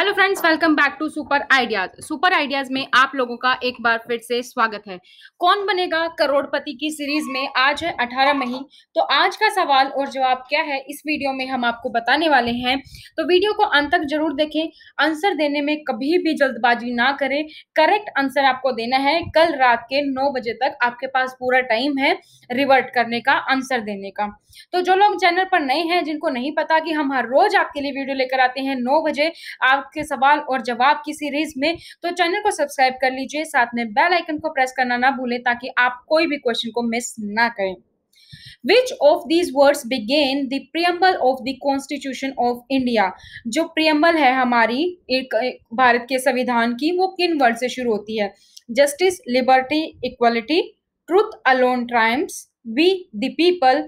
Hello friends welcome back to super ideas super ideas में आप लोगों का एक बार फिर से स्वागत है कौन बनेगा करोड़पति की सीरीज में आज है 18 मई तो आज का सवाल और जवाब क्या है इस वीडियो में हम आपको बताने वाले हैं तो वीडियो को अंत तक जरूर देखें आंसर देने में कभी भी जल्दबाजी ना करें करेक्ट आंसर आपको देना है कल रात के नौ बजे तक आपके पास पूरा टाइम है रिवर्ट करने का आंसर देने का तो जो लोग चैनल पर नए हैं जिनको नहीं पता कि हम हर रोज आपके लिए वीडियो लेकर आते हैं नौ बजे आप आपके सवाल और जवाब की सीरीज में तो चैनल को सब्सक्राइब कर लीजिए साथ में बेल आइकन को प्रेस करना ना भूलें ताकि आप कोई भी क्वेश्चन को मिस ना करें which of these words begin the preamble of the constitution of India जो प्रियम्बल है हमारी एक, भारत के संविधान की वो किन वर्ड से शुरू होती है justice liberty equality truth alone triumphs we the people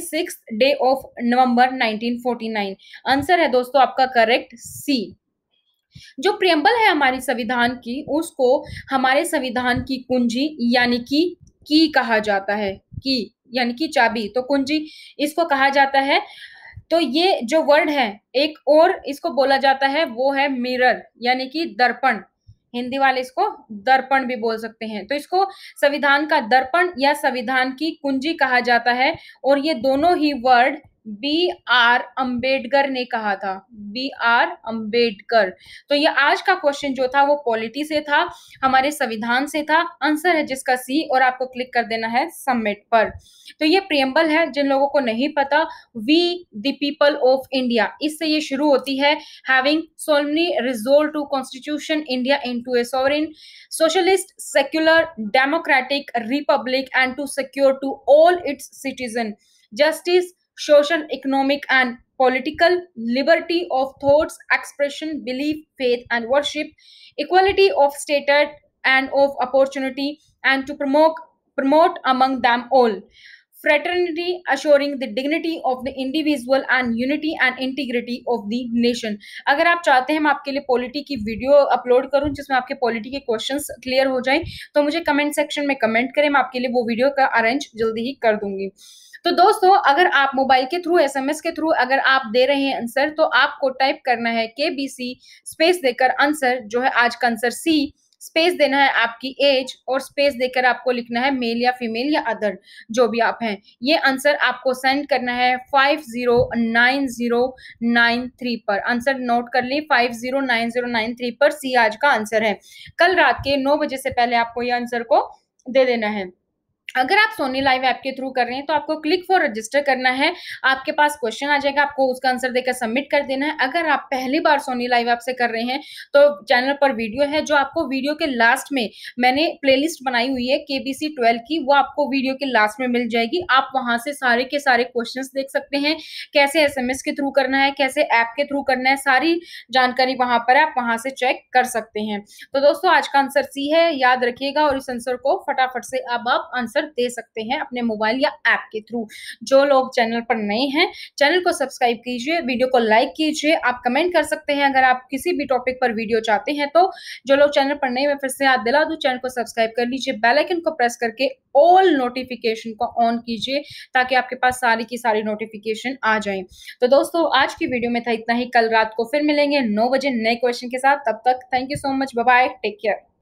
six day of November nineteen forty nine answer है दोस्तों आपका करेक्ट सी जो प्रियम्बल है हमारी संविधान की उसको हमारे संविधान की कुंजी यानी कि की कहा जाता है की यानी कि चाबी तो कुंजी इसको कहा जाता है तो ये जो वर्ड है एक और इसको बोला जाता है वो है मिरर यानी कि दर्पण हिंदी वाले इसको दर्पण भी बोल सकते हैं तो इसको संविधान का दर्पण या संविधान की कुंजी कहा जाता है और ये दोनों ही वर्ड बी आर अंबेडकर ने कहा था बी आर अंबेडकर तो ये आज का क्वेश्चन जो था वो पॉलिटी से था हमारे संविधान से था आंसर है जिसका सी और आपको क्लिक कर देना है सबमिट पर तो ये प्रियम्बल है जिन लोगों को नहीं पता we the people of India इससे ये शुरू होती है having solemnly resolved to constitution India in to a sovereign socialist secular democratic republic and to secure to all its citizen justice social, economic, and political, liberty of thoughts, expression, belief, faith, and worship, equality of status and of opportunity, and to promote promote among them all. fraternity assuring the dignity of the individual and unity and integrity of the nation अगर आप चाहते हैं मैं आपके लिए polity की video upload करूं जिसमें आपके पॉलिटी के questions क्लियर हो जाए तो मुझे कमेंट सेक्शन में कमेंट करें मैं आपके लिए वो वीडियो का अरेंज जल्दी ही कर दूंगी तो दोस्तों अगर आप मोबाइल के थ्रू एसएमएस के थ्रू अगर आप दे रहे हैं आंसर तो आपको टाइप करना है के बी सी स्पेस देकर आंसर जो है आज का आंसर सी स्पेस देना है आपकी एज और स्पेस देकर आपको लिखना है मेल या फीमेल या अदर जो भी आप हैं ये आंसर आपको सेंड करना है five zero nine zero nine three पर आंसर नोट कर लें five zero nine zero nine three पर सी आज का आंसर है कल रात के नौ बजे से पहले आपको ये आंसर को दे देना है अगर आप सोनी लाइव ऐप के थ्रू कर रहे हैं तो आपको क्लिक फॉर रजिस्टर करना है आपके पास क्वेश्चन आ जाएगा आपको उसका आंसर देकर सबमिट कर देना है अगर आप पहली बार सोनी लाइव ऐप से कर रहे हैं तो चैनल पर वीडियो है जो आपको वीडियो के लास्ट में मैंने प्लेलिस्ट बनाई हुई है के बी की वो आपको वीडियो के लास्ट में मिल जाएगी आप वहां से सारे के सारे क्वेश्चन देख सकते हैं कैसे एस के थ्रू करना है कैसे ऐप के थ्रू करना है सारी जानकारी वहां पर आप वहां से चेक कर सकते हैं तो दोस्तों आज का आंसर सी है याद रखिएगा और इस आंसर को फटाफट से अब आप आंसर आंसर दे सकते हैं अपने मोबाइल या ऐप के थ्रू जो लोग चैनल पर नए हैं चैनल को सब्सक्राइब कीजिए वीडियो को लाइक कीजिए आप कमेंट कर सकते हैं अगर आप किसी भी टॉपिक पर वीडियो चाहते हैं तो जो लोग चैनल पर नए हैं फिर से आप दिला दूँ चैनल को सब्सक्राइब कर लीजिए बेलाइकन को प्रेस करके ऑल नोटिफिकेशन को ऑन कीजिए ताकि आपके पास सारी की सारी नोटिफिकेशन आ जाए तो दोस्तों आज की वीडियो में था इतना ही कल रात को फिर मिलेंगे नौ बजे नए क्वेश्चन के साथ तब तक thank you so much bye take care